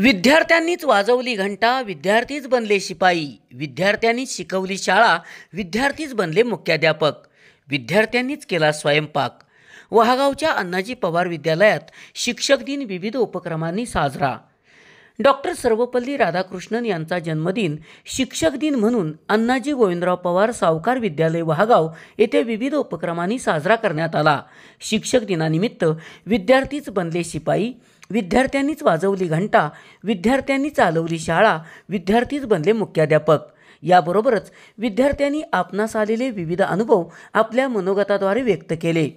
विद्यार्थ्यांनीच वाजवली घंटा विद्यार्थीच बनले शिपाई विद्यार्थ्यांनीच शिकवली शाळा विद्यार्थीच बनले मुख्याध्यापक विद्यार्थ्यांनीच केला स्वयंपाक वहागावच्या अण्णाजी पवार विद्यालयात शिक्षक दिन विविध उपक्रमांनी साजरा डॉक्टर सर्वपल्ली राधाकृष्णन यांचा जन्मदिन शिक्षक दिन म्हणून अण्णाजी गोविंदराव पवार सावकार विद्यालय वहागाव येथे विविध उपक्रमांनी साजरा करण्यात आला शिक्षक दिनानिमित्त विद्यार्थीच बनले शिपाई विद्यार्थ्यांनीच वाजवली घंटा विद्यार्थ्यांनी चालवली शाळा विद्यार्थीच बनले मुख्याध्यापक याबरोबरच विद्यार्थ्यांनी आपणास आलेले विविध अनुभव आपल्या मनोगताद्वारे व्यक्त केले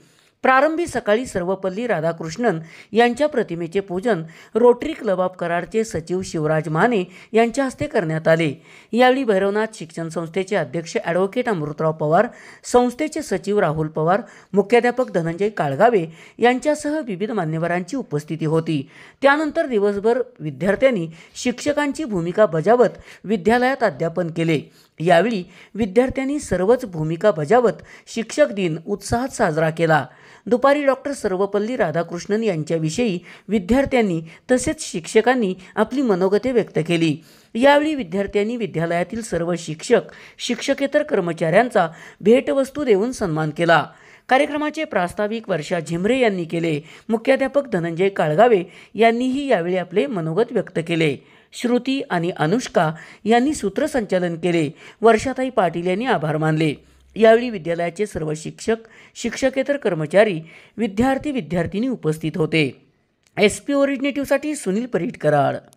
प्रारंभी सकाळी सर्वपल्ली राधाकृष्णन यांच्या प्रतिमेचे पूजन रोटरी क्लब ऑफ कराडचे सचिव शिवराज माने यांच्या हस्ते करण्यात आले यावेळी भैरवनाथ शिक्षण संस्थेचे अध्यक्ष ॲडव्होकेट अमृतराव पवार संस्थेचे सचिव राहुल पवार मुख्याध्यापक धनंजय काळगावे यांच्यासह विविध मान्यवरांची उपस्थिती होती त्यानंतर दिवसभर विद्यार्थ्यांनी शिक्षकांची भूमिका बजावत विद्यालयात अध्यापन केले यावेळी विद्यार्थ्यांनी सर्वच भूमिका बजावत शिक्षक दिन उत्साहात साजरा केला दुपारी डॉक्टर सर्वपल्ली राधाकृष्णन यांच्याविषयी विद्यार्थ्यांनी तसेच शिक्षकांनी आपली मनोगते व्यक्त केली यावेळी विद्यार्थ्यांनी विद्यालयातील सर्व शिक्षक शिक्षकेतर कर्मचाऱ्यांचा भेटवस्तू देऊन सन्मान केला कार्यक्रमाचे प्रास्ताविक वर्षा झिमरे यांनी केले मुख्याध्यापक धनंजय काळगावे यांनीही यावेळी आपले मनोगत व्यक्त केले श्रुती आणि अनुष्का यांनी सूत्रसंचालन केले वर्षाताई पाटील यांनी आभार मानले यावेळी विद्यालयाचे सर्व शिक्षक शिक्षकेतर कर्मचारी विद्यार्थी विद्यार्थिनी उपस्थित होते एस पी ओरिजिनेटिव्हसाठी सुनील कराड